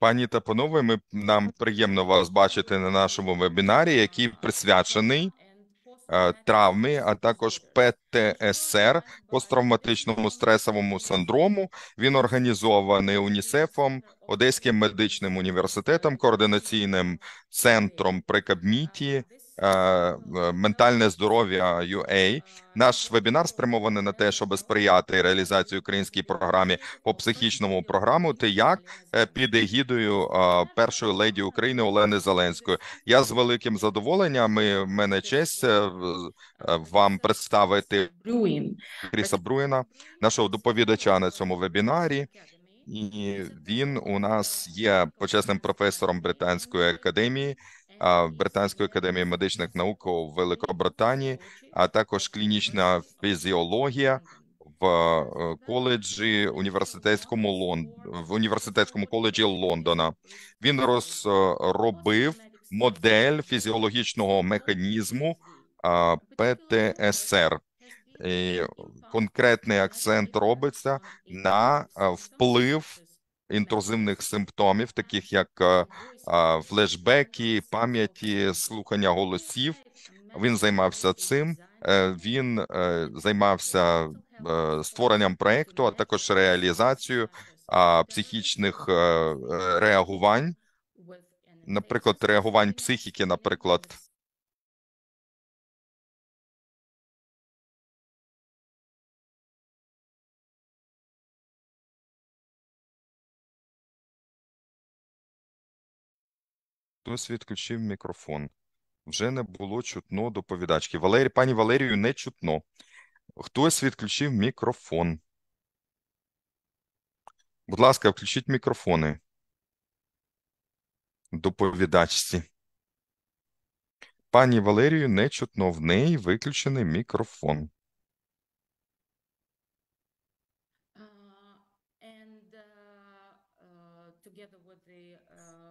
Пані та панове, ми нам приємно вас бачити на нашому вебінарі, який присвячений е, травмі, а також ПТСР посттравматичному стресовому синдрому. Він організований УНІСЕФом, Одеським медичним університетом, координаційним центром при Кабміті Е, е, ментальне здоров'я UA». Наш вебінар спрямований на те, щоб сприяти реалізації українській програми по психічному програму. Ти як е, під егідою першої леді України Олени Зеленської. Я з великим задоволенням і в мене честь вам представити Бруїн Кріса Бруїна, нашого доповідача на цьому вебінарі. І він у нас є почесним професором Британської академії. Британської академії медичних наук у Великобританії, а також клінічна фізіологія в е, коледжі університетському Лон... в університетському коледжі Лондона. Він розробив е, модель фізіологічного механізму ПТСР. І Конкретний акцент робиться на е, вплив інтрузивних симптомів, таких як е, флешбеки, пам'яті, слухання голосів. Він займався цим. Е, він е, займався створенням проекту, а також реалізацією психічних реагувань, наприклад, реагувань психіки, наприклад, Хтось відключив мікрофон. Вже не було чутно доповідачки. Валері, пані Валерію, не чутно. Хтось відключив мікрофон. Будь ласка, включіть мікрофони. Доповідачці. Пані Валерію не чутно. В неї виключений мікрофон.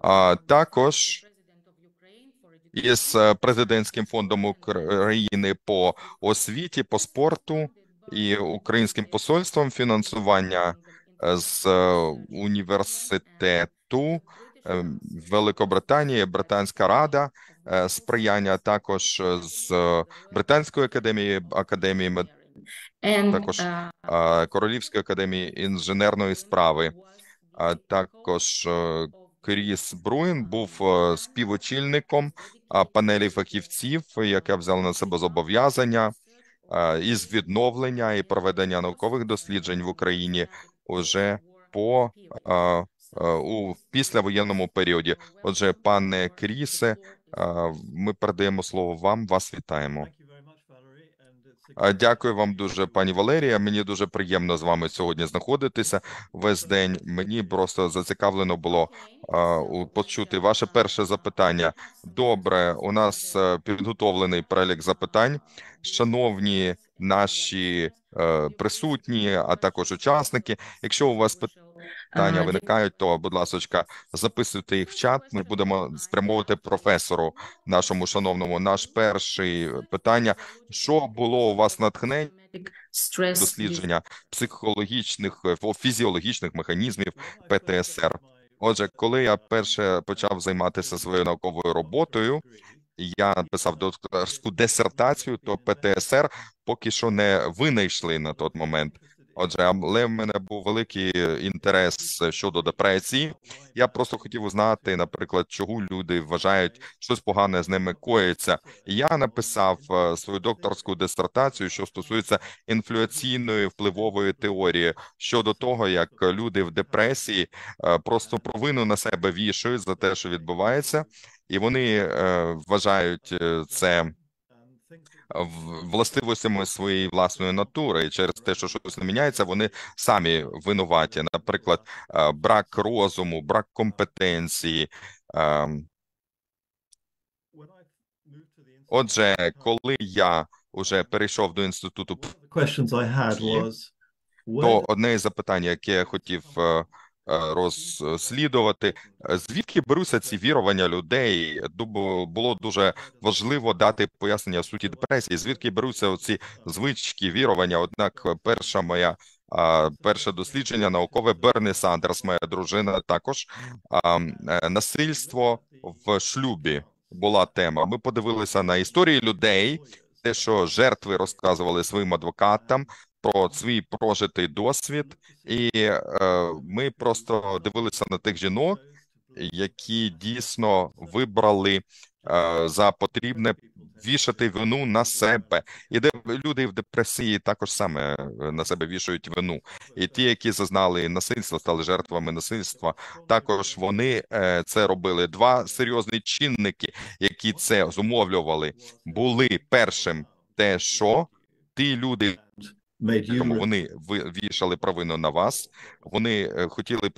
А е, е, е, також із е, президентським фондом України по освіті, по спорту і українським посольством фінансування е, з е, університету Великобританії, Британська Рада, сприяння також з Британської академії академії також Королівської академії інженерної справи, а також Кріс Бруін був е, співочільником е, панелі фахівців, яка взяла на себе зобов'язання е, із відновлення і проведення наукових досліджень в Україні уже по у післявоєнному періоді. Отже, пане Крісе, ми передаємо слово вам. Вас вітаємо. Дякую вам дуже, пані Валерія. Мені дуже приємно з вами сьогодні знаходитися весь день. Мені просто зацікавлено було почути ваше перше запитання. Добре, у нас е, підготовлений перелік запитань. Шановні наші е, присутні, а також учасники. Якщо у вас питання, питання виникають, то будь ласка, записуйте їх в чат. Ми будемо спрямовувати професору нашому шановному. Наш перший питання: що було у вас натхнення? дослідження психологічних е, фізіологічних механізмів ПТСР? Отже, коли я перше почав займатися своєю науковою роботою. Я писав докторську дисертацію, то ПТСР поки що не винайшли на той момент. Отже, але в мене був великий інтерес щодо депресії. Я просто хотів узнати, наприклад, чого люди вважають щось погане з ними коїться. Я написав е, свою докторську дисертацію, що стосується інфляційної впливової теорії щодо того, як люди в депресії е, просто провину на себе вішують за те, що відбувається, і вони е, вважають це властивостями своєї власної натури, і через те, що щось не міняється, вони самі винуваті. Наприклад, е, брак розуму, брак компетенції. Ем. Отже, коли я вже перейшов до інституту, то одне із запитань, яке я хотів е, Е, розслідувати. Е, звідки беруться ці вірування людей? було дуже важливо дати пояснення суті депресії. Звідки беруться ці звички вірування? Однак, е, перша моя. Перше дослідження наукове Берні Сандерс, моя дружина, також насильство в шлюбі була тема. Ми подивилися на історії людей, те, що жертви розказували своїм адвокатам, про свій прожитий досвід, і е, ми просто дивилися на тих жінок, які дійсно вибрали е, за потрібне вішати вину на себе. І де люди в депресії також саме е, на себе вішають вину. І ті, які зазнали насильство, стали жертвами насильства, також вони е, це робили. Два серйозні чинники, які це зумовлювали, були першим те, що ті люди. Тому вони вішали провину на вас. Вони е, хотіли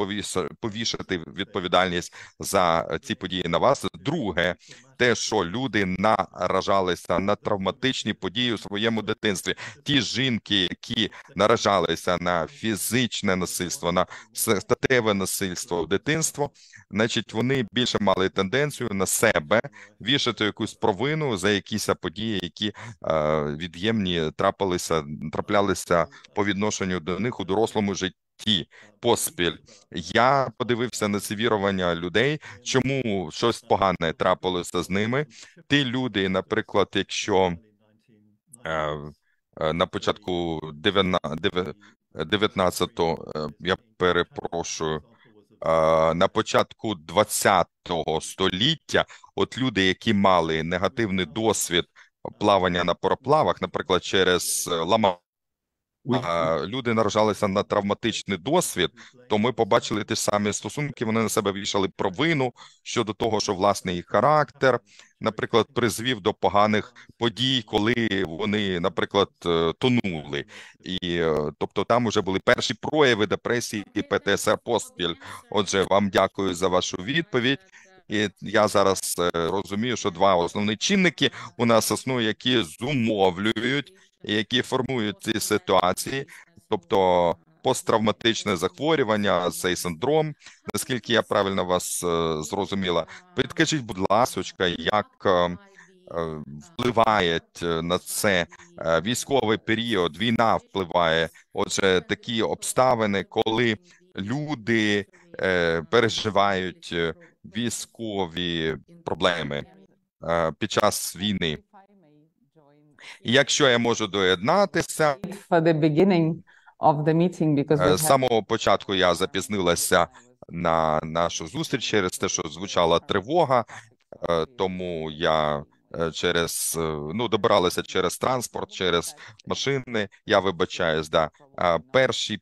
повішати відповідальність за е, ці події на вас. Друге, те, що люди наражалися на травматичні події у своєму дитинстві. Ті жінки, які наражалися на фізичне насильство, на статеве насильство в дитинство, значить, вони більше мали тенденцію на себе вішати якусь провину за якісь події, які е, від'ємні трапилися, траплялися по відношенню до них у дорослому житті роки поспіль. Я подивився на це вірування людей, чому щось погане трапилося з ними. Ті люди, наприклад, якщо е, е, на початку 19, 19 е, я перепрошую. Е, на початку 20 століття, от люди, які мали негативний досвід плавання на пароплавах, наприклад, через е, ламан люди наражалися на травматичний досвід, то ми побачили ті ж самі стосунки. Вони на себе вішали провину щодо того, що власний їх характер, наприклад, призвів до поганих подій, коли вони, наприклад, е, тонули, і е, тобто там вже були перші прояви депресії і ПТСР поспіль. Отже, вам дякую за вашу відповідь. І я зараз е, розумію, що два основні чинники у нас існує, які зумовлюють які формують ці ситуації, тобто посттравматичне захворювання, цей синдром. Наскільки я правильно вас е, зрозуміла, підкажіть, будь ласка, як е, е, впливають на це військовий період, війна впливає. Отже, такі обставини, коли люди переживають військові проблеми під час війни. Якщо я можу доєднатися е, з самого початку, я запізнилася на нашу зустріч через те, що звучала тривога, е, тому я. Е, через е, ну добиралися через транспорт, через машини. Я вибачаюсь, да перші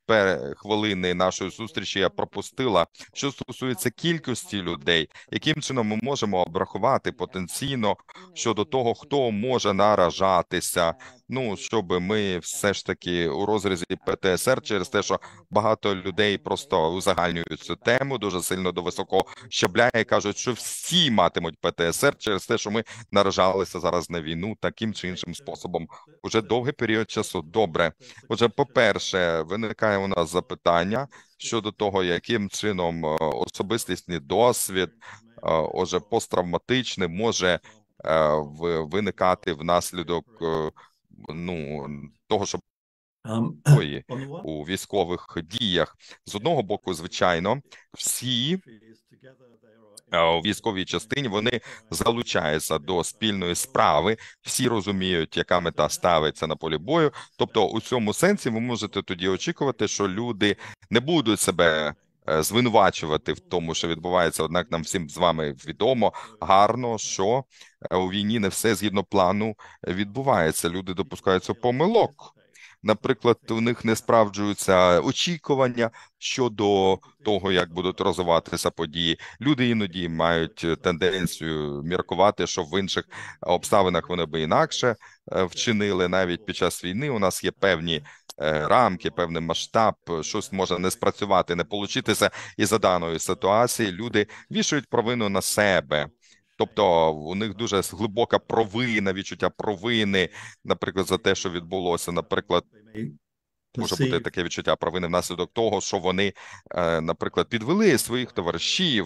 хвилини нашої зустрічі я пропустила. Що стосується кількості людей, яким чином ми можемо обрахувати потенційно щодо того, хто може наражатися. Ну щоб ми все ж таки у розрізі ПТСР, через те, що багато людей просто узагальнюють цю тему дуже сильно до високого щабля і кажуть, що всі матимуть ПТСР через те, що ми наражаємо наближалися зараз на війну таким чи іншим способом. Уже довгий період часу. Добре, отже, по перше, виникає у нас запитання щодо того, яким чином е, особистісний досвід, е, отже, посттравматичний може е, виникати внаслідок ну того, що Ем, у військових діях з одного боку, звичайно, всі е, у військовій частині вони залучаються до спільної справи. Всі розуміють, яка мета ставиться на полі бою. Тобто, у цьому сенсі ви можете тоді очікувати, що люди не будуть себе. Е, звинувачувати в тому, що відбувається, однак нам всім з вами відомо гарно, що е, у війні не все згідно плану відбувається. Люди допускаються помилок, наприклад, у них не справджуються очікування щодо того, як будуть розвиватися події. Люди іноді мають е, тенденцію міркувати, що в інших обставинах вони би інакше е, вчинили навіть під час війни. У нас є певні. Е, рамки, певний масштаб, щось може не спрацювати, не получитися і за даної ситуації люди вішають провину на себе. Тобто у них дуже глибока провина, відчуття провини, наприклад, за те, що відбулося, наприклад. Може бути таке відчуття провини внаслідок того, що вони, е, наприклад, підвели своїх товаришів,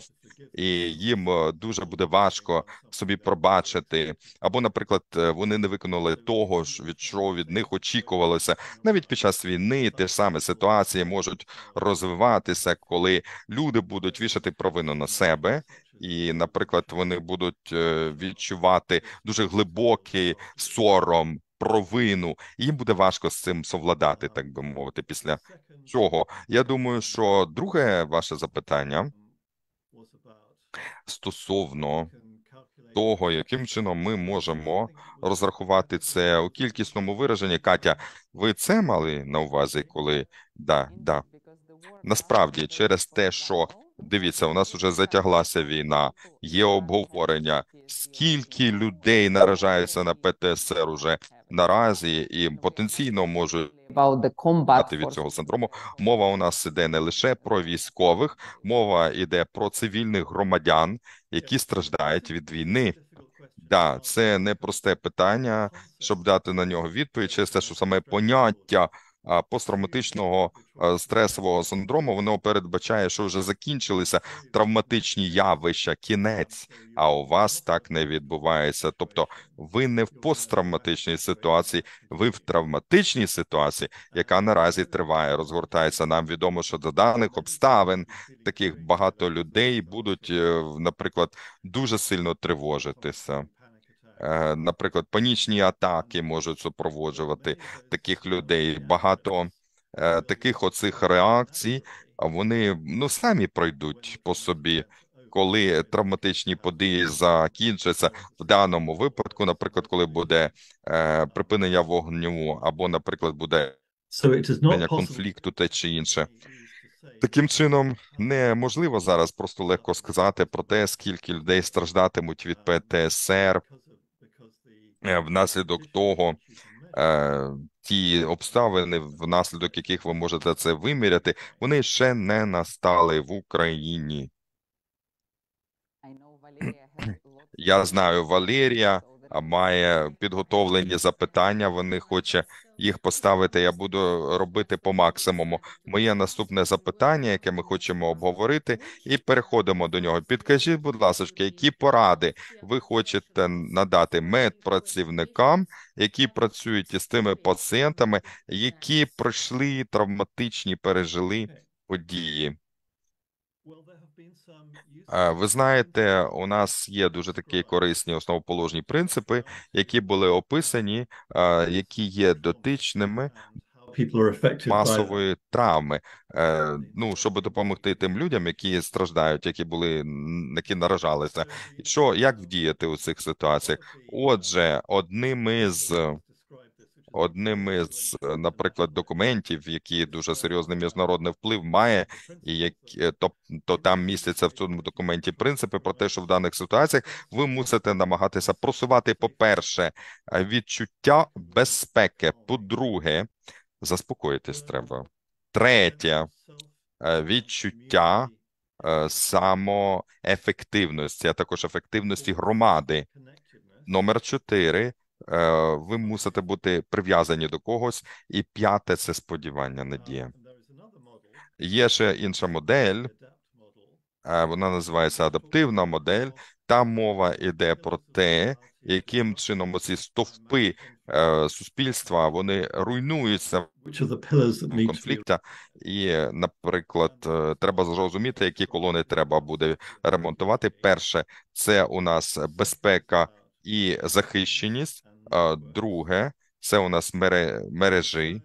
і їм е, дуже буде важко собі пробачити. Або, наприклад, е, вони не виконали того, від що від них очікувалося. Навіть під час війни те ж саме ситуації можуть розвиватися, коли люди будуть вішати провину на себе і, наприклад, вони будуть е, відчувати дуже глибокий сором. Провину їм буде важко з цим совладати, так би мовити. Після цього я думаю, що друге ваше запитання стосовно того, яким чином ми можемо розрахувати це у кількісному вираженні. Катя, ви це мали на увазі, коли да, да. насправді через те, що Дивіться, у нас вже затяглася війна, є обговорення. Скільки людей наражається на ПТСР уже наразі, і потенційно можуть мати від цього синдрому. Мова у нас іде не лише про військових, мова йде про цивільних громадян, які страждають від війни. Да, це не просте питання, щоб дати на нього відповідь через те, що саме поняття посттравматичного стресового синдрому воно передбачає, що вже закінчилися травматичні явища, кінець. А у вас так не відбувається. Тобто, ви не в посттравматичній ситуації, ви в травматичній ситуації, яка наразі триває, розгортається. Нам відомо, що до даних обставин таких багато людей будуть, е, наприклад, дуже сильно тривожитися. Е, наприклад, панічні атаки можуть супроводжувати таких людей. Багато е, таких оцих реакцій, вони ну самі пройдуть по собі. Коли травматичні події закінчаться в даному випадку, наприклад, коли буде е, припинення вогню, або, наприклад, буде so конфлікту те чи інше, таким чином неможливо зараз просто легко сказати про те, скільки людей страждатимуть від ПТСР Е, внаслідок того. Е, ті обставини, внаслідок яких ви можете це виміряти, вони ще не настали в Україні. Я знаю, Валерія має підготовлені запитання. Вони хоче їх поставити. Я буду робити по максимуму. Моє наступне запитання, яке ми хочемо обговорити, і переходимо до нього. Підкажіть, будь ласка, які поради ви хочете надати медпрацівникам, які працюють із тими пацієнтами, які пройшли травматичні пережили події. Е, ви знаєте, у нас є дуже такі корисні основоположні принципи, які були описані, е, які є дотичними масової травми. Е, ну щоб допомогти тим людям, які страждають, які були які наражалися, що як вдіяти у цих ситуаціях? Отже, одним із Одним із, наприклад, документів, які дуже серйозний міжнародний вплив має, і як е, то, то там містяться в цьому документі принципи про те, що в даних ситуаціях ви мусите намагатися просувати, по-перше, е, відчуття безпеки. По-друге, заспокоїтись треба. Третє е, відчуття самоефективності, а також ефективності громади. Номер чотири. Е, ви мусите бути прив'язані до когось. І п'яте це сподівання, надія. Є ще інша модель, е, вона називається адаптивна модель. Там мова йде про те, яким чином ці стовпи е, суспільства вони руйнуються в конфліктах. І, наприклад, треба зрозуміти, які колони треба буде ремонтувати. Перше це у нас безпека і захищеність. Друге, це у нас мережі,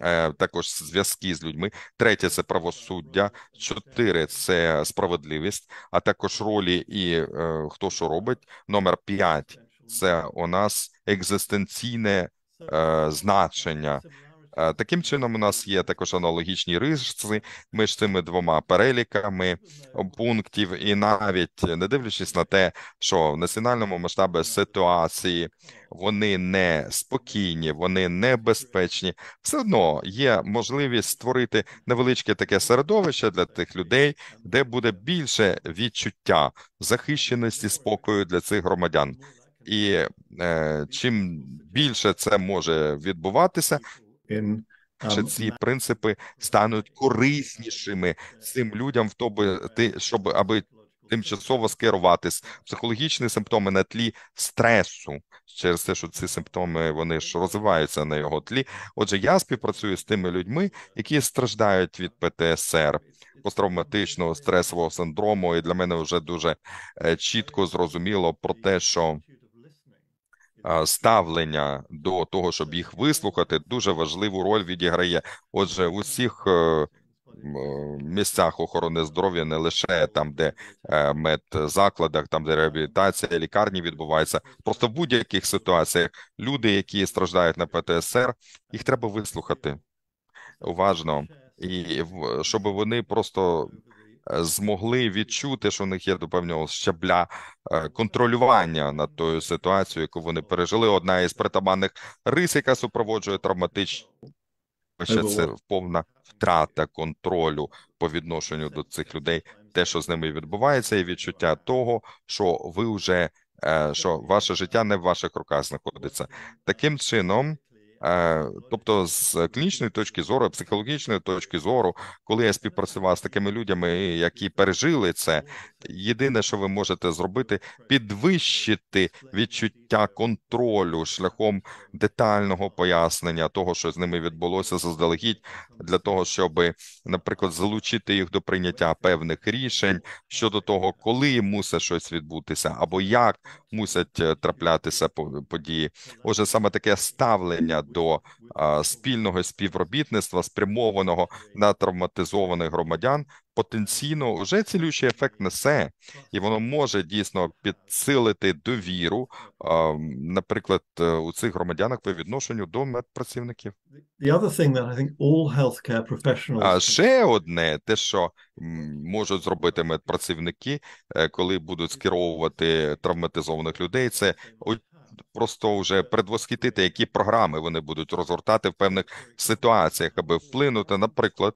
е, також зв'язки з людьми. Третє це правосуддя, чотири це справедливість, а також ролі і е, хто що робить. Номер п'ять це у нас екзистенційне е, значення. Е, таким чином, у нас є також аналогічні риси між цими двома переліками пунктів, і навіть не дивлячись на те, що в національному масштабі ситуації вони не спокійні, вони небезпечні, все одно є можливість створити невеличке таке середовище для тих людей, де буде більше відчуття захищеності спокою для цих громадян. І е, чим більше це може відбуватися, чи ем, ці принципи стануть кориснішими цим людям в ти щоб аби тимчасово скерувати психологічні симптоми на тлі стресу через те, що ці симптоми вони ж розвиваються на його тлі. Отже, я співпрацюю з тими людьми, які страждають від ПТСР посттравматичного стресового синдрому, і для мене вже дуже е, чітко зрозуміло про те, що Е, ставлення до того, щоб їх вислухати, дуже важливу роль відіграє. Отже, в усіх е, е, місцях охорони здоров'я не лише там, де медзакладах, там де реабілітація, лікарні відбуваються. просто в будь-яких ситуаціях люди, які страждають на ПТСР, їх треба вислухати уважно, і щоб вони просто змогли відчути, що в них є до певного щабля е, контролювання над тою ситуацією, яку вони пережили. Одна із притаманних рис, яка супроводжує травматичні ще це повна втрата контролю по відношенню до цих людей, те, що з ними відбувається, і відчуття того, що ви вже е, що ваше життя не в ваших руках знаходиться таким чином. Е, тобто, з клінічної точки зору, психологічної точки зору, коли я співпрацював з такими людьми, які пережили це, єдине, що ви можете зробити, підвищити відчуття відкриття контролю шляхом детального пояснення того, що з ними відбулося заздалегідь, для того, щоб, наприклад, залучити їх до прийняття певних рішень щодо того, коли мусить щось відбутися, або як мусять е, траплятися події. Отже, саме таке ставлення до спільного співробітництва спрямованого на травматизованих громадян потенційно вже цілющий ефект несе, і воно може дійсно підсилити довіру, наприклад, е, у цих громадянах по відношенню до медпрацівників. А ще одне, те, що можуть зробити медпрацівники, е, коли будуть скеровувати травматизованих людей, це Просто вже предвосхитити, які програми вони будуть розгортати в певних ситуаціях, аби вплинути, наприклад,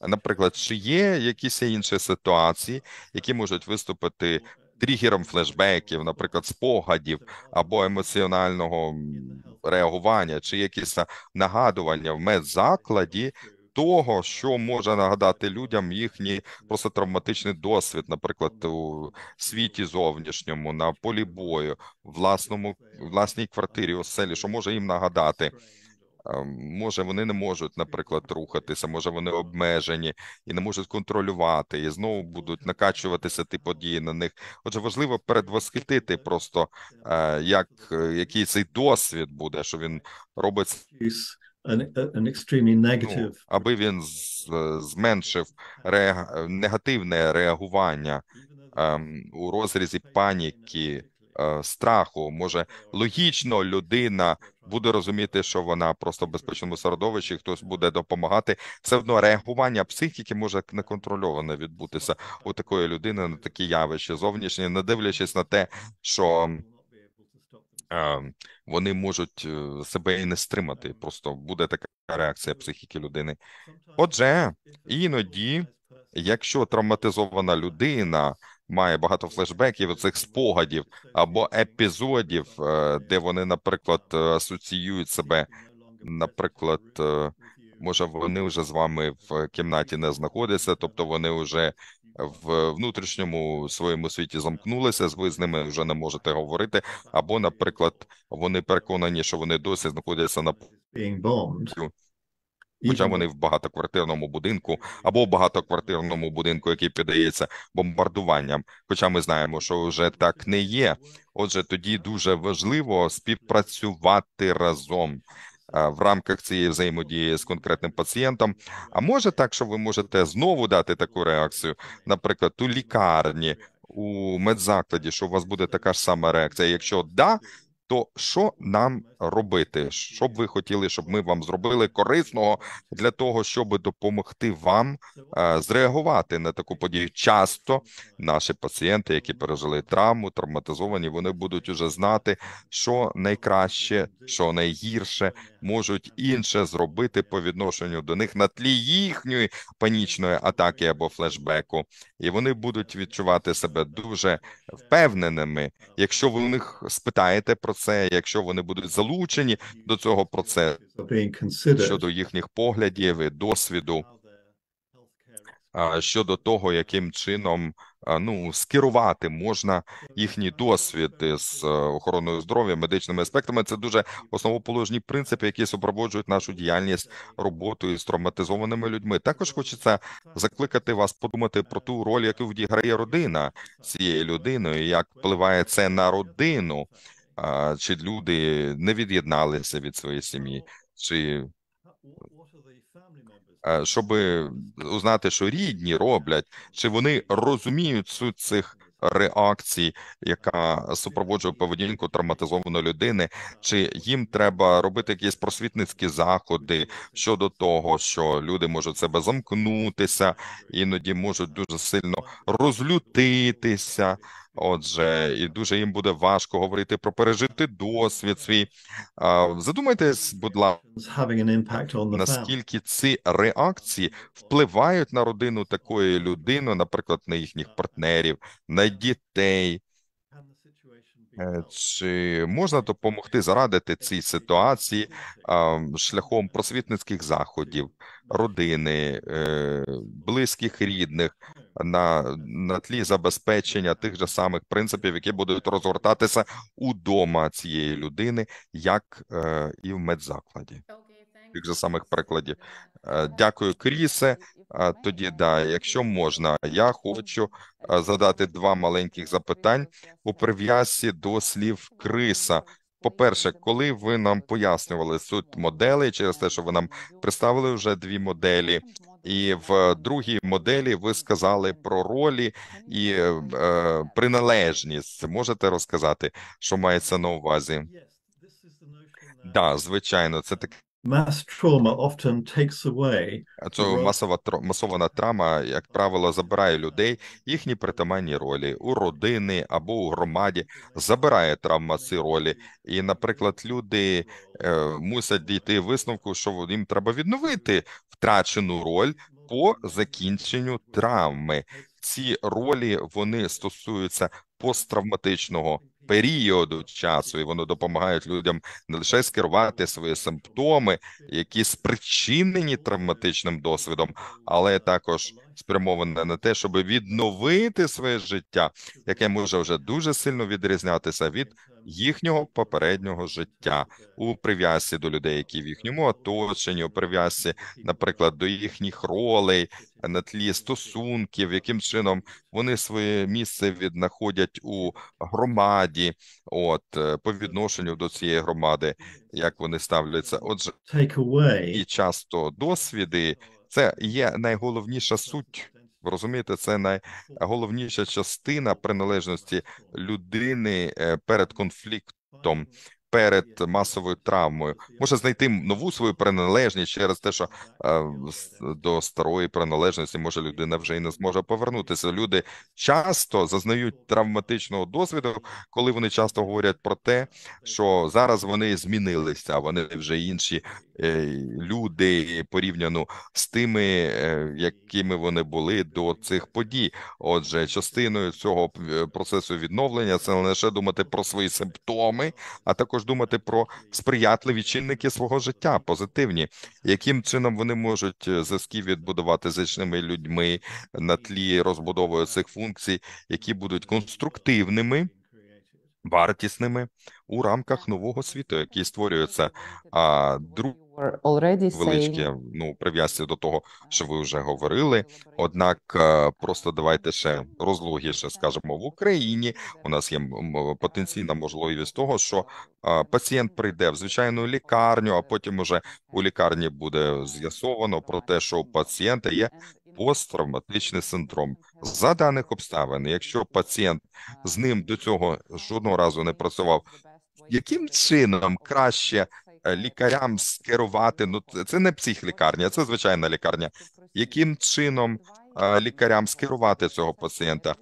Наприклад, чи є якісь інші ситуації, які можуть виступити тригером флешбеків, наприклад, спогадів або емоціонального реагування, чи якісь е, нагадування в медзакладі того, що може нагадати людям їхній просто травматичний досвід, наприклад, у світі зовнішньому на полі бою, власному власній квартирі, оселі, що може їм нагадати. Може, вони не можуть, наприклад, рухатися, може вони обмежені і не можуть контролювати, і знову будуть накачуватися ті події на них. Отже, важливо передвосхитити просто е, як е, який цей досвід буде, що він робить ну, аби він зменшив реаг... негативне реагування ем, у розрізі паніки, е, страху. Може логічно людина буде розуміти, що вона просто в безпечному середовищі, хтось буде допомагати. Все одно реагування психіки може неконтрольовано відбутися у такої людини на такі явища зовнішні, не дивлячись на те, що. Е, вони можуть е, себе і не стримати, просто буде така реакція психіки людини. Отже, іноді, якщо травматизована людина має багато флешбеків цих спогадів або епізодів, е, де вони, наприклад, е, асоціюють себе. Наприклад, е, може вони вже з вами в кімнаті не знаходяться, тобто вони вже в внутрішньому своєму світі замкнулися, ви з ними вже не можете говорити. Або, наприклад, вони переконані, що вони досі знаходяться на Хоча вони в багатоквартирному будинку або в багатоквартирному будинку, який піддається бомбардуванням. Хоча ми знаємо, що вже так не є. Отже, тоді дуже важливо співпрацювати разом е, в рамках цієї взаємодії з конкретним пацієнтом. А може так, що ви можете знову дати таку реакцію, наприклад, у лікарні. У медзакладі, що у вас буде така ж сама реакція. Якщо да, то що нам робити? Що б ви хотіли, щоб ми вам зробили корисного для того, щоб допомогти вам е, зреагувати на таку подію? Часто наші пацієнти, які пережили травму, травматизовані, вони будуть уже знати, що найкраще, що найгірше можуть інше зробити по відношенню до них на тлі їхньої панічної атаки або флешбеку, і вони будуть відчувати себе дуже впевненими, якщо ви у них спитаєте про це, якщо вони будуть залучені до цього процесу, щодо їхніх поглядів і досвіду щодо того, яким чином ну скерувати можна їхні досвід з е, охороною здоров'я медичними аспектами. Це дуже основоположні принципи, які супроводжують нашу діяльність роботою з травматизованими людьми. Також хочеться закликати вас подумати про ту роль, яку відіграє родина цієї людини, як впливає це на родину, а, чи люди не від'єдналися від своєї сім'ї, ну, чи щоб узнати, що рідні роблять, чи вони розуміють суть цих реакцій, яка супроводжує поведінку травматизованої людини, чи їм треба робити якісь просвітницькі заходи щодо того, що люди можуть себе замкнутися, іноді можуть дуже сильно розлютитися. Отже, і дуже їм буде важко говорити про пережити досвід свій. Задумайтесь, будь ласка, наскільки ці реакції впливають на родину такої людини, наприклад, на їхніх партнерів, на дітей, Е, е, чи можна допомогти зарадити е, цій ситуації шляхом просвітницьких заходів, родини, близьких, рідних на на тлі забезпечення тих же самих принципів, які будуть розгортатися удома цієї людини, як і в медзакладі? Тих же самих прикладів. Дякую, Крісе. Тоді да, якщо можна, я хочу задати два маленьких запитань у прив'язці до слів криса. По перше, коли ви нам пояснювали суть моделі через те, що ви нам представили вже дві моделі, і в другій моделі ви сказали про ролі і е, е приналежність. Можете розказати, що мається на увазі? Да, звичайно, це таке mass trauma масова масована травма, як правило, забирає людей їхні притаманні ролі у родини або у громаді, забирає травма ці ролі. І, наприклад, люди е, мусять дійти висновку, що їм треба відновити втрачену роль по закінченню травми. Ці ролі вони стосуються посттравматичного періоду часу, і воно допомагає людям не лише скерувати свої симптоми, які спричинені травматичним досвідом, але також спрямоване на те, щоб відновити своє життя, яке може вже дуже сильно відрізнятися від їхнього попереднього життя у прив'язці до людей, які в їхньому оточенні, у прив'язці, наприклад, до їхніх ролей на тлі стосунків, яким чином вони своє місце віднаходять у громаді, от е, по відношенню до цієї громади, як вони ставляться, отже, і часто досвіди. Це є найголовніша суть. Ви розумієте, це найголовніша частина приналежності людини е, перед конфліктом, перед масовою травмою. Може знайти нову свою приналежність через те, що е, до старої приналежності може людина вже і не зможе повернутися. Люди часто зазнають травматичного досвіду, коли вони часто говорять про те, що зараз вони змінилися, вони вже інші Е, люди порівняно з тими, е, якими вони були до цих подій. Отже, частиною цього е, процесу відновлення це не лише думати про свої симптоми, а також думати про сприятливі чинники свого життя, позитивні, яким чином вони можуть зв'язки відбудувати з іншими людьми на тлі розбудови цих функцій, які будуть конструктивними. Вартісними у рамках нового світу, який створюється. А друг Величкі ну прив'язці до того, що ви вже говорили. Однак е, просто давайте ще розлугіше скажемо в Україні. У нас є потенційна можливість того, що е, пацієнт прийде в звичайну лікарню, а потім уже у лікарні буде з'ясовано про те, що у пацієнта є посттравматичний синдром. За даних обставин, якщо пацієнт з ним до цього жодного разу не працював, яким чином краще Е, лікарям скерувати. Ну це не психлікарня, це звичайна лікарня. Яким чином е, лікарям скерувати цього пацієнта?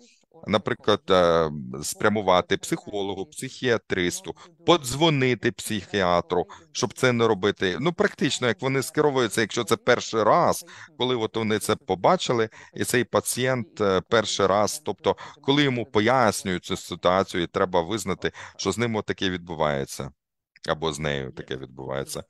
Наприклад, е, спрямувати психологу, психіатристу, подзвонити психіатру, щоб це не робити. Ну практично, як вони скеровуються, якщо це перший раз, коли от вони це побачили, і цей пацієнт перший раз, тобто коли йому пояснюють цю ситуацію, і треба визнати, що з ним таке відбувається або з нею таке відбувається.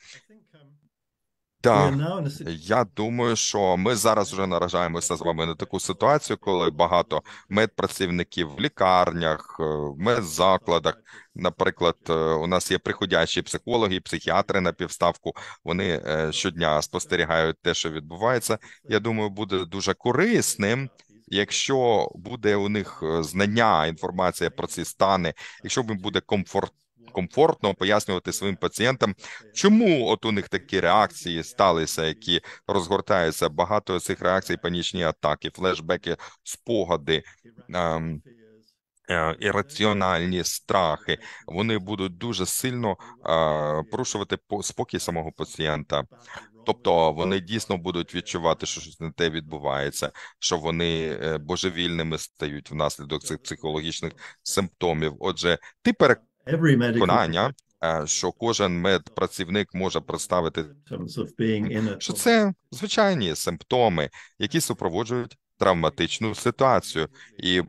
Так, um, um, я думаю, що ми зараз вже наражаємося з вами на таку ситуацію, коли багато медпрацівників в лікарнях, е, в медзакладах, наприклад, е, у нас є приходящі психологи, психіатри на півставку. Вони е, щодня спостерігають те, що відбувається. Я думаю, буде дуже корисним. Якщо буде у них знання, інформація про ці стани, якщо їм буде комфорт комфортно пояснювати своїм пацієнтам, чому от у них такі реакції сталися, які розгортаються. Багато цих реакцій, панічні атаки, флешбеки, спогади. Ем, е, Ірраціональні страхи вони будуть дуже сильно а, е, порушувати спокій самого пацієнта, тобто вони дійсно будуть відчувати, що щось не те відбувається, що вони е, божевільними стають внаслідок цих психологічних симптомів. Отже, ти переконаний, виконання, е, що кожен медпрацівник може представити, що це звичайні симптоми, які супроводжують травматичну ситуацію, і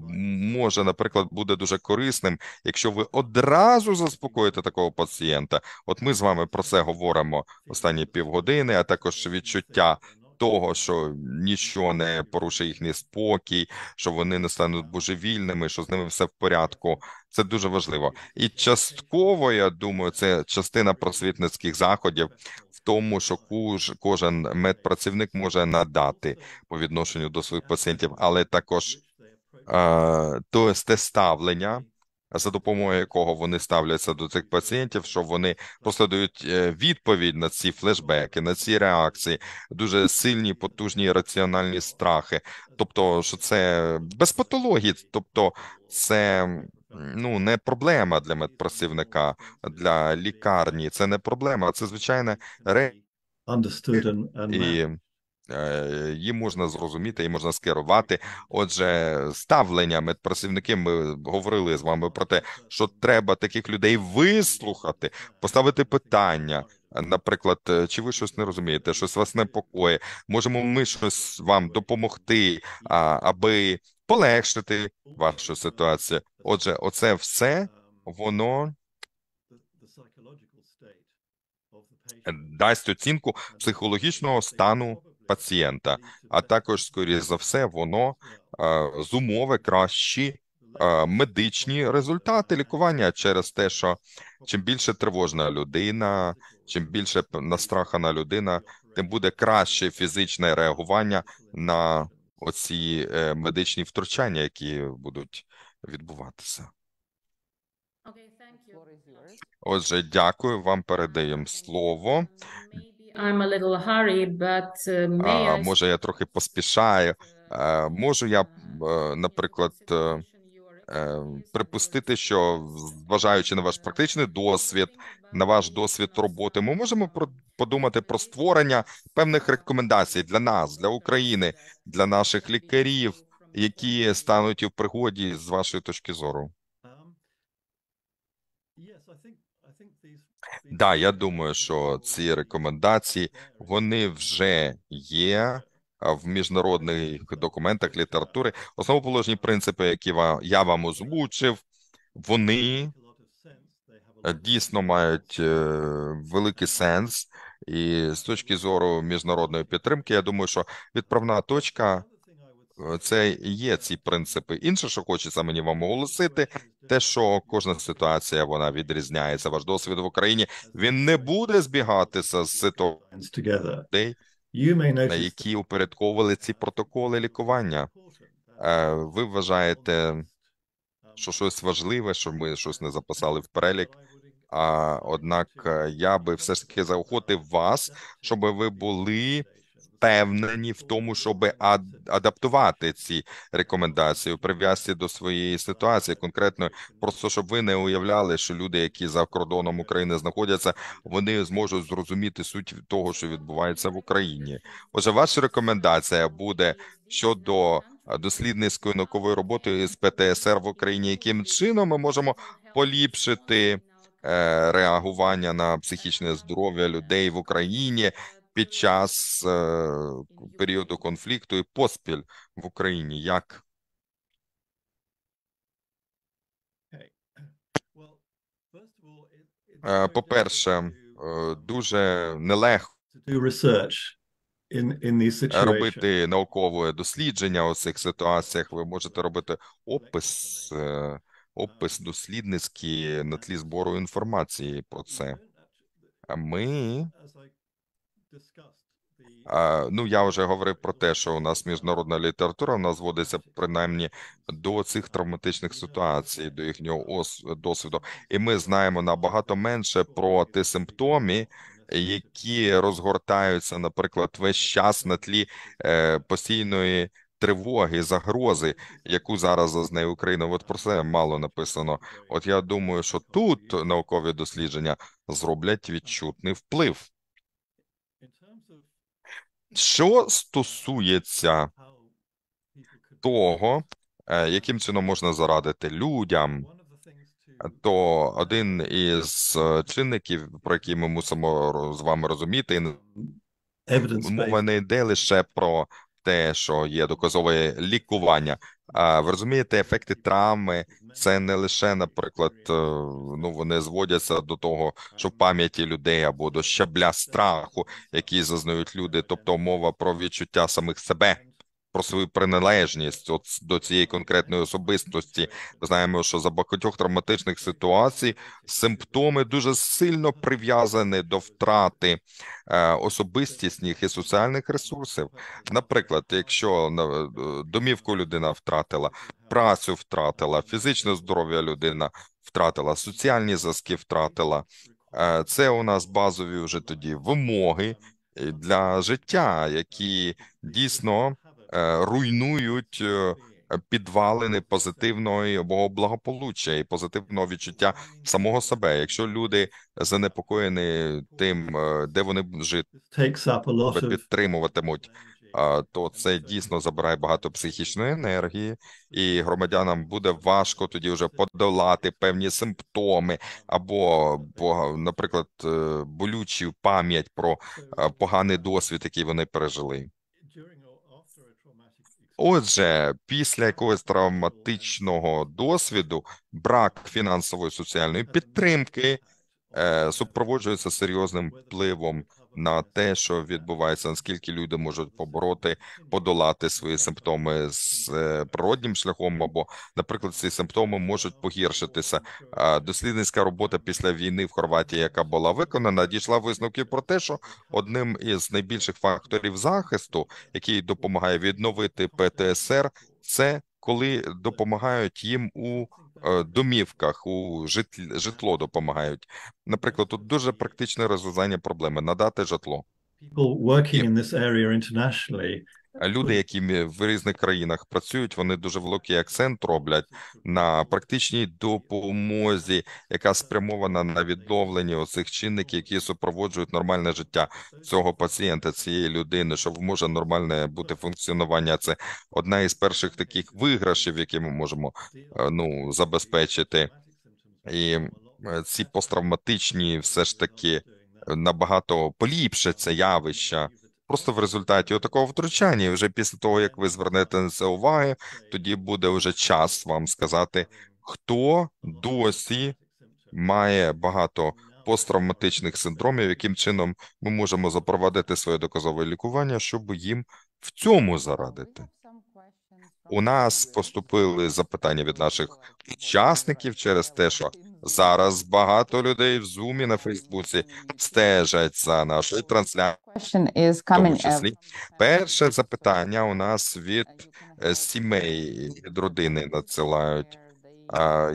може, наприклад, буде дуже корисним, якщо ви одразу заспокоїте такого пацієнта. От ми з вами про це говоримо останні півгодини, а також відчуття того, що нічого не порушує їхній спокій, що вони не стануть божевільними, що з ними все в порядку. Це дуже важливо, і частково я думаю, це частина просвітницьких заходів в тому, що кожен медпрацівник може надати по відношенню до своїх пацієнтів, але також е, то те ставлення за допомогою якого вони ставляться до цих пацієнтів, що вони просто дають е, відповідь на ці флешбеки, на ці реакції, дуже сильні, потужні раціональні страхи. Тобто, що це без патології, тобто це. Ну, не проблема для медпрацівника, для лікарні. Це не проблема, це звичайна речі. І... Е, її можна зрозуміти, її можна скерувати. Отже, ставлення медпрацівники ми говорили з вами про те, що треба таких людей вислухати, поставити питання. Наприклад, е, чи ви щось не розумієте, щось вас непокоє? Можемо ми щось вам допомогти, аби полегшити вашу ситуацію? Отже, оце все воно. Дасть оцінку психологічного стану пацієнта, а також, скоріш за все, воно зумови кращі медичні результати лікування через те, що чим більше тривожна людина, чим більше настрахана людина, тим буде краще фізичне реагування на оці е, медичні втручання, які будуть відбуватися. Отже, дякую вам. Передаємо слово. I'm a little hurry, but uh, may а, I... може я трохи поспішаю. можу я, uh, е, наприклад, е, е, припустити, що зважаючи на ваш практичний досвід, на ваш досвід роботи, ми можемо подумати про створення певних рекомендацій для нас, для України, для наших лікарів, які стануть у пригоді з вашої точки зору. Да, я думаю, що ці рекомендації вони вже є в міжнародних документах літератури. Основоположні принципи, які я вам озвучив, вони е, дійсно мають е, великий сенс. І з точки зору міжнародної підтримки, я думаю, що відправна точка це є ці принципи. Інше, що хочеться мені вам оголосити, те, що кожна ситуація вона відрізняється. Ваш досвід в Україні він не буде збігатися з ситуацією, на які упорядковували ці протоколи лікування. Е, ви вважаєте, що щось важливе, що ми щось не записали в перелік. А однак е, я би все ж таки заохотив вас, щоб ви були впевнені в тому, щоб адаптувати ці рекомендації в прив'язці до своєї ситуації. Конкретно просто щоб ви не уявляли, що люди, які за кордоном України знаходяться, вони зможуть зрозуміти суть того, що відбувається в Україні. Отже, ваша рекомендація буде щодо дослідницької наукової роботи з ПТСР в Україні, яким чином ми можемо поліпшити. Е, реагування на психічне здоров'я людей в Україні, під час е, періоду конфлікту і поспіль в Україні. Як е, по перше, е, дуже нелегко робити наукове дослідження у цих ситуаціях. Ви можете робити опис, опис дослідницький на тлі збору інформації про це. А ми Ну, я вже говорив про те, що у нас міжнародна література вона зводиться принаймні до цих травматичних ситуацій, до їхнього досвіду, і ми знаємо набагато менше про ті симптоми, які розгортаються, наприклад, весь час на тлі е, постійної тривоги, загрози, яку зараз зазнає Україна. От про це мало написано. От я думаю, що тут наукові дослідження зроблять відчутний вплив. Що стосується того, е, яким чином можна зарадити людям, то один із е, чинників, про який ми мусимо з вами розуміти, мова не йде лише про те, що є доказове лікування, а ви розумієте, ефекти травми це не лише, наприклад, е, ну вони зводяться до того, що в пам'яті людей або до щабля страху, які зазнають люди, тобто мова про відчуття самих себе про свою приналежність от до цієї конкретної особистості. Ми знаємо, що за багатьох травматичних ситуацій симптоми дуже сильно прив'язані до втрати е, особистісних і соціальних ресурсів. Наприклад, якщо е, домівку людина втратила, працю втратила, фізичне здоров'я людина втратила, соціальні зв'язки втратила. Е, це у нас базові вже тоді вимоги для життя, які дійсно Е, руйнують е, підвалини позитивного благополуччя і позитивного відчуття самого себе. Якщо люди занепокоєні тим, е, де вони житимуть, підтримуватимуть. То це дійсно забирає багато психічної енергії, і громадянам буде важко тоді вже подолати певні симптоми, або бо, наприклад, болючу пам'ять про поганий досвід, який вони пережили. Отже, після якогось травматичного досвіду брак фінансової соціальної підтримки е, супроводжується серйозним впливом на те, що відбувається, наскільки люди можуть побороти, подолати свої симптоми з е, природнім шляхом, або, наприклад, ці симптоми можуть погіршитися. Дослідницька робота після війни в Хорватії, яка була виконана, дійшла висновки про те, що одним із найбільших факторів захисту, який допомагає відновити ПТСР, це коли допомагають їм у Е, домівках, у житло, житло допомагають. Наприклад, тут дуже практичне розв'язання проблеми надати житло. People working in this area internationally люди, які в різних країнах працюють, вони дуже великий акцент роблять на практичній допомозі, яка спрямована на відновлення оцих чинників, які супроводжують нормальне життя цього пацієнта, цієї людини, що може нормальне бути функціонування. Це одна із перших таких виграшів, які ми можемо е, ну забезпечити, і е, ці посттравматичні все ж таки е, набагато поліпшаться явища. Просто в результаті такого втручання, і вже після того як ви звернете на це уваги, тоді буде вже час вам сказати, хто досі має багато посттравматичних синдромів, яким чином ми можемо запровадити своє доказове лікування, щоб їм в цьому зарадити. У нас поступили запитання від наших учасників через те, що зараз багато людей в зумі на Фейсбуці стежать за нашою трансляцією. тому числі. Перше запитання у нас від е, сімей від родини надсилають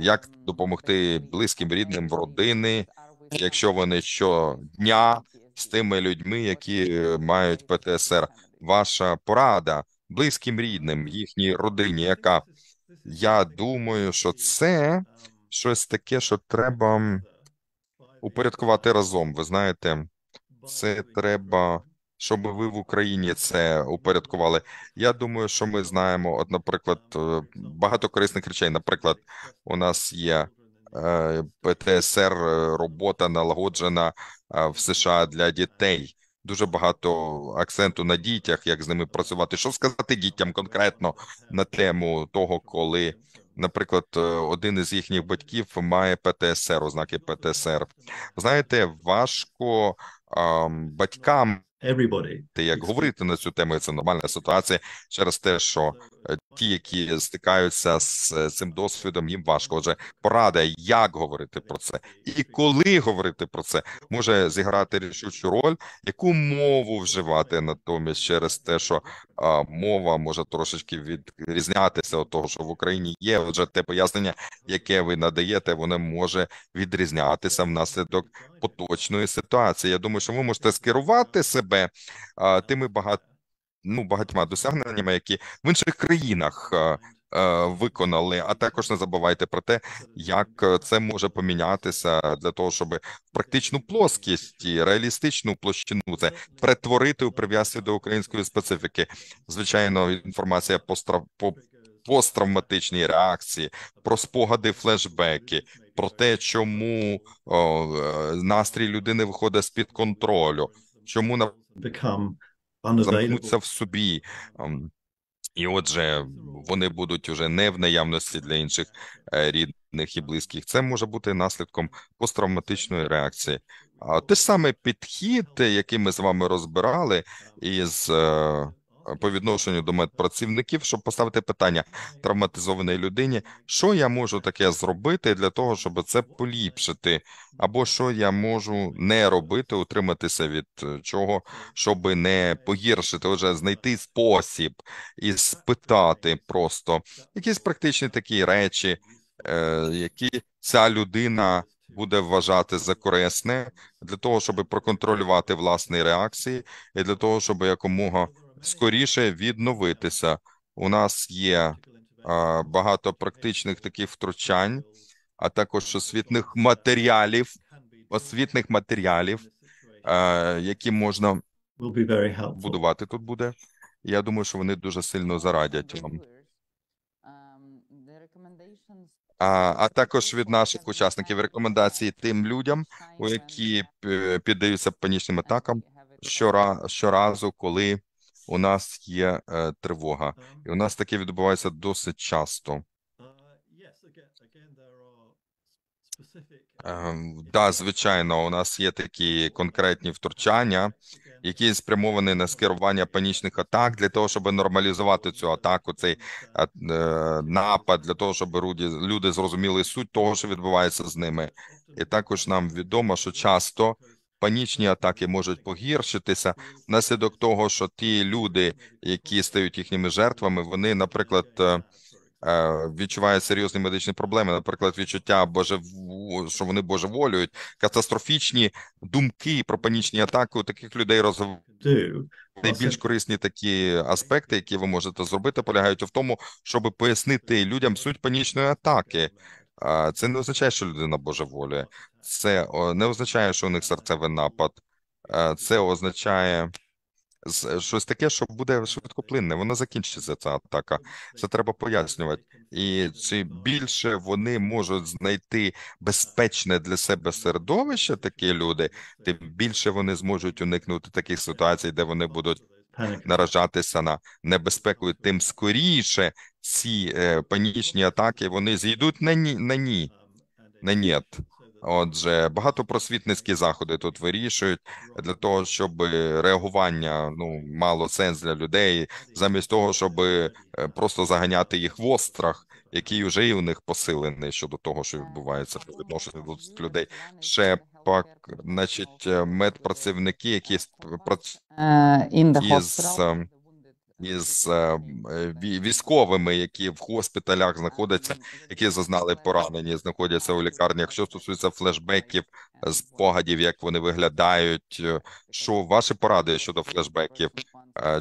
як допомогти близьким рідним в родини, якщо вони щодня з тими людьми, які мають ПТСР, ваша порада близьким рідним, їхній родині, яка я думаю, що це щось таке, що треба упорядкувати разом. Ви знаєте, це треба, щоб ви в Україні це упорядкували. Я думаю, що ми знаємо, от, наприклад, е, багато корисних речей. Наприклад, у нас є. Е, ПТСР е, робота налагоджена в США для дітей. Дуже багато акценту на дітях, як з ними працювати. Що сказати дітям конкретно на тему того, коли, наприклад, е, один із їхніх батьків має ПТСР, ознаки ПТСР. Знаєте, важко а, батькам everybody. ти як говорити на цю тему, це нормальна ситуація через те, що е, ті, які стикаються з е, цим досвідом, їм важко. Отже, порада, як говорити про це, і коли говорити про це, може зіграти рішучу роль, яку мову вживати натомість через те, що а, мова може трошечки відрізнятися від того, що в Україні є. Отже, те пояснення, яке ви надаєте, воно може відрізнятися внаслідок поточної ситуації. Я думаю, що ви можете скерувати себе а, тими багат, ну, багатьма досягненнями, які в інших країнах. Виконали, а також не забувайте про те, як е, це може помінятися для того, щоб практичну плоскість і реалістичну площину це перетворити у прив'язці до української специфіки. Звичайно, інформація по посттравматичні реакції, про спогади, флешбеки, про те, чому о, е, настрій людини виходить з під контролю, чому на замкнуться в собі. Ем, і, отже, вони будуть уже не в наявності для інших е, рідних і близьких. Це може бути наслідком посттравматичної реакції. А Те саме підхід, який ми з вами розбирали, із е, Е, по відношенню до медпрацівників, щоб поставити питання травматизованій людині, що я можу таке зробити для того, щоб це поліпшити, або що я можу не робити, утриматися від е, чого, щоб не погіршити, отже, знайти спосіб і спитати просто якісь практичні такі речі, е, які ця людина. Буде вважати за корисне для того, щоб проконтролювати власні реакції, і для того, щоб якомога скоріше відновитися. У нас є а, багато практичних таких втручань, а також освітних матеріалів, освітних матеріалів, а, які можна будувати тут буде. Я думаю, що вони дуже сильно зарадять вам. А а також від наших учасників рекомендації тим людям, у які е, піддаються панічним атакам щора, щоразу, коли у нас є е, тривога, і у нас таке відбувається досить часто. Е, ем, е да, звичайно, у нас є такі конкретні втручання, які спрямовані на скерування панічних атак для того, щоб нормалізувати цю атаку, цей напад, для того, щоб люди зрозуміли суть того, що відбувається з ними. І також нам відомо, що часто панічні атаки можуть погіршитися внаслідок того, що ті люди, які стають їхніми жертвами, вони, наприклад, е, е, відчувають серйозні медичні проблеми, наприклад, відчуття боже, що вони божеволюють, катастрофічні думки про панічні атаки у таких людей розвиваються. Найбільш корисні такі аспекти, які ви можете зробити, полягають в тому, щоб пояснити людям суть панічної атаки, це не означає, що людина божеволює. Це не означає, що у них серцевий напад. Е, це означає щось таке, що буде швидкоплинне. Вона закінчиться ця атака. Це треба пояснювати. І чи більше вони можуть знайти безпечне для себе середовище, такі люди, тим більше вони зможуть уникнути таких ситуацій, де вони будуть наражатися на небезпеку, тим скоріше ці е, панічні атаки вони зійдуть на ні на ні на ні, Отже, багато просвітницькі заходи тут вирішують для того, щоб реагування ну мало сенс для людей, замість того, щоб е, просто заганяти їх в острах, який вже і у них посилений щодо того, що відбувається по відношенню до людей. Ще пак, значить, медпрацівники, які працюють із, із військовими, які в госпіталях знаходяться, які зазнали поранені, знаходяться у лікарнях. Що стосується флешбеків, спогадів, як вони виглядають, що ваші поради щодо флешбеків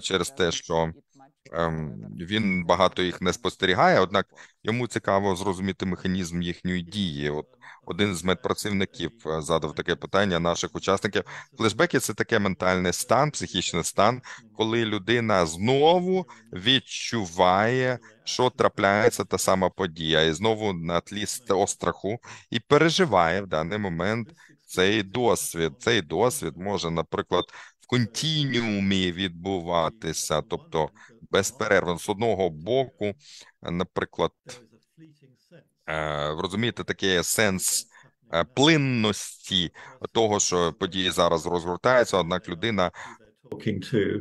через те, що він багато їх не спостерігає однак йому цікаво зрозуміти механізм їхньої дії. От один з медпрацівників е, задав таке питання наших учасників. Флешбеки це таке ментальний стан, психічний стан, коли людина знову відчуває, що трапляється та сама подія, і знову на тлі остраху і переживає в даний момент цей досвід. Цей досвід може, наприклад, в контініумі відбуватися, тобто безперервно з одного боку, наприклад. Е, розумієте, такий сенс е, плинності того, що події зараз розгортаються. Однак людина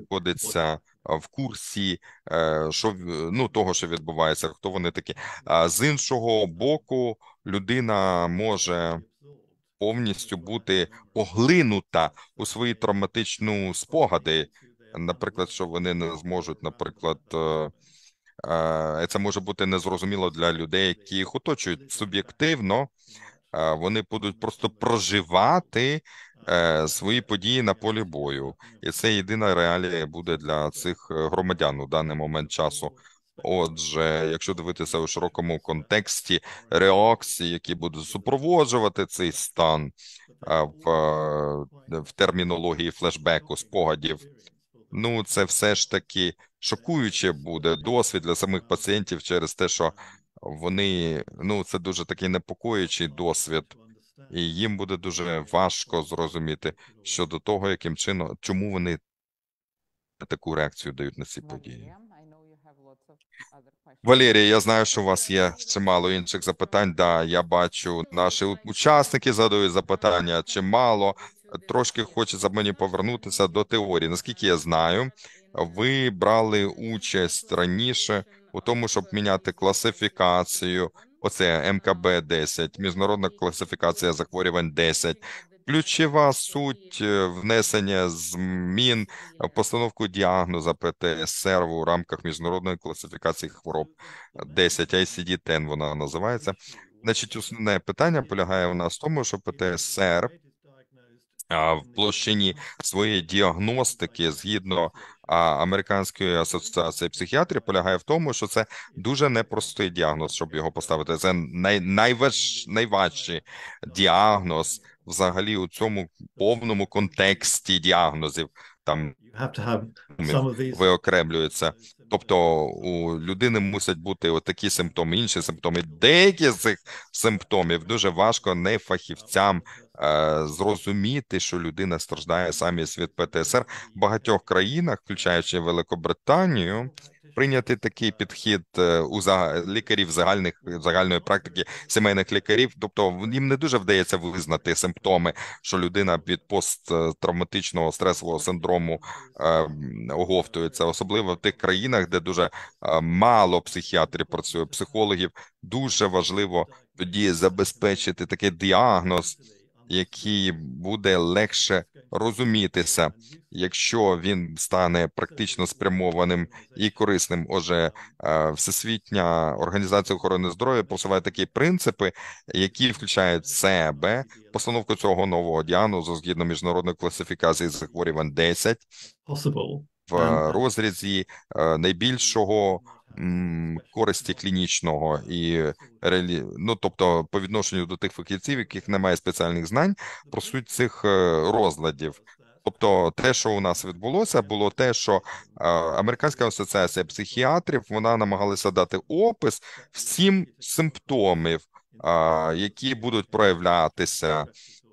знаходиться в курсі, е, що ну того, що відбувається, хто вони такі. А з іншого боку, людина може. Повністю бути поглинута у свої травматичні спогади, наприклад, що вони не зможуть, наприклад, Е, це може бути незрозуміло для людей, які їх оточують суб'єктивно. Е, вони будуть просто проживати е, свої події на полі бою, і це єдина реалія буде для цих громадян у даний момент часу. Отже, якщо дивитися у широкому контексті реакції, які будуть супроводжувати цей стан в, в термінології флешбеку спогадів, ну це все ж таки шокуюче буде досвід для самих пацієнтів через те, що вони ну це дуже такий непокоючий досвід, і їм буде дуже важко зрозуміти щодо того, яким чином чому вони таку реакцію дають на ці події. Валерія, я знаю, що у вас є чимало інших запитань. Да, я бачу, наші учасники задають запитання чимало. Трошки хочеться мені повернутися до теорії. Наскільки я знаю, ви брали участь раніше у тому, щоб міняти класифікацію. Оце МКБ 10 міжнародна класифікація захворювань 10. Ключова суть е, внесення змін в постановку діагноза ПТСР у рамках міжнародної класифікації хвороб 10, icd 10 вона називається. Значить, основне питання полягає в нас в тому, що ПТСР в площині своєї діагностики згідно американської асоціації психіатрів полягає в тому, що це дуже непростий діагноз, щоб його поставити. Це най, найваж, найважчий діагноз взагалі у цьому повному контексті діагнозів. Там виокремлюється Тобто у людини мусять бути отакі симптоми, інші симптоми. Деякі з цих симптомів дуже важко не фахівцям е, зрозуміти, що людина страждає самі від ПТСР в багатьох країнах, включаючи Великобританію прийняти такий підхід е, у лікарів загальних загальної практики сімейних лікарів. Тобто їм не дуже вдається визнати симптоми, що людина від посттравматичного стресового синдрому е, оговтується, особливо в тих країнах, де дуже е, мало психіатрів працює, психологів дуже важливо тоді забезпечити такий діагноз який буде легше розумітися, якщо він стане практично спрямованим і корисним. Отже, е, всесвітня організація охорони здоров'я посуває такі принципи, які включають себе постановку цього нового діагнозу згідно міжнародної класифікації захворювань 10, в розрізі е, найбільшого користі клінічного і реалі... ну, тобто по відношенню до тих фахівців, яких немає спеціальних знань, про суть цих е, розладів. Тобто, те, що у нас відбулося, було те, що е, американська асоціація психіатрів вона намагалася дати опис всім симптомів, е, які будуть проявлятися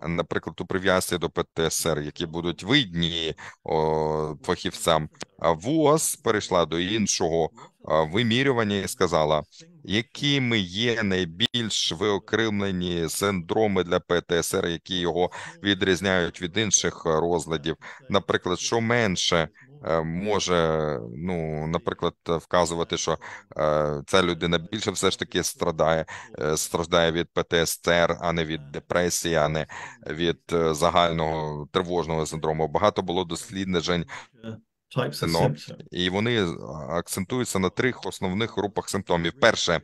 наприклад, у прив'язці до ПТСР, які будуть видні о, фахівцям, ВОЗ перейшла до іншого вимірювання і сказала, якими є найбільш виокремлені синдроми для ПТСР, які його відрізняють від інших розладів, наприклад, що менше. Е, може, ну, наприклад, вказувати, що е, ця людина більше все ж таки страдає, е, страждає від ПТСР, а не від депресії, а не від загального тривожного синдрому. Багато було досліджень. Но, ну, і вони акцентуються на трьох основних групах симптомів. Перше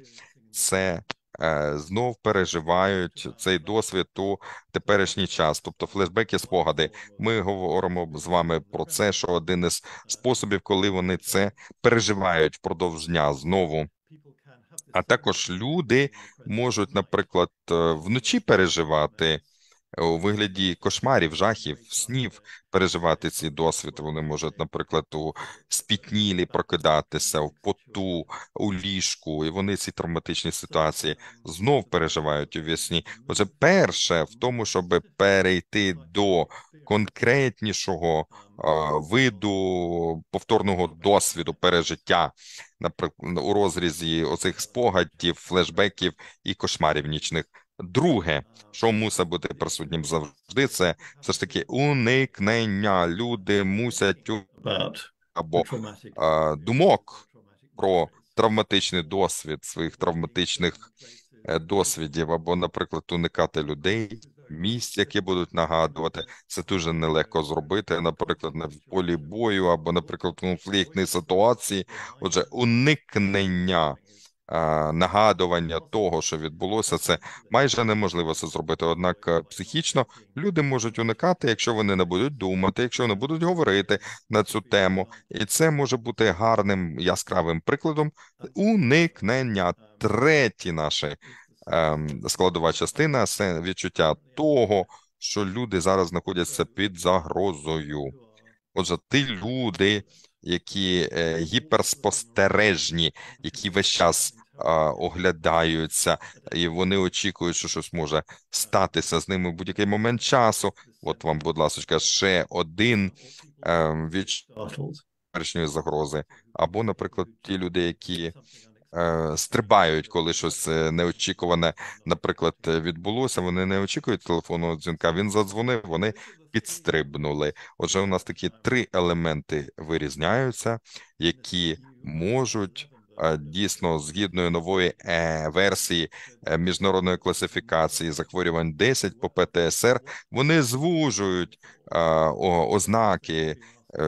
це Е, знов переживають цей досвід у теперішній час, тобто флешбеки, спогади. Ми говоримо з вами про це, що один із способів, коли вони це переживають впродовж дня знову. А також люди можуть, наприклад, е, вночі переживати у вигляді кошмарів, жахів, снів переживати ці досвід. Вони можуть, наприклад, у спітнілі прокидатися в поту, у ліжку, і вони ці травматичні ситуації знов переживають у вісні. Отже, перше в тому, щоб перейти до конкретнішого виду повторного досвіду пережиття, наприклад, у розрізі оцих спогадів, флешбеків і кошмарів нічних. Друге, що мусить бути присутнім завжди, це все ж таки уникнення. Люди мусять або а, думок про травматичний досвід своїх травматичних е, досвідів, або, наприклад, уникати людей, місць, які будуть нагадувати, це дуже нелегко зробити. Наприклад, на полі бою, або, наприклад, в конфліктній ситуації. Отже, уникнення нагадування того, що відбулося, це майже неможливо це зробити. Однак е, психічно люди можуть уникати, якщо вони не будуть думати, якщо вони будуть говорити на цю тему, і це може бути гарним яскравим прикладом уникнення Треті, нашої ем, складова частина це відчуття того, що люди зараз знаходяться під загрозою. Отже, ті люди, які е, гіперспостережні, які весь час оглядаються, і вони очікують, що щось може статися з ними в будь-який момент часу. От вам, будь ласка, ще один ем, від першньої загрози, або, наприклад, ті люди, які е, стрибають, коли щось е, неочікуване, наприклад, відбулося. Вони не очікують телефонного дзвінка. Він задзвонив, вони підстрибнули. Отже, у нас такі три елементи вирізняються, які можуть. Е, дійсно згідно нової е, версії е, міжнародної класифікації захворювань 10 по ПТСР вони звужують ознаки.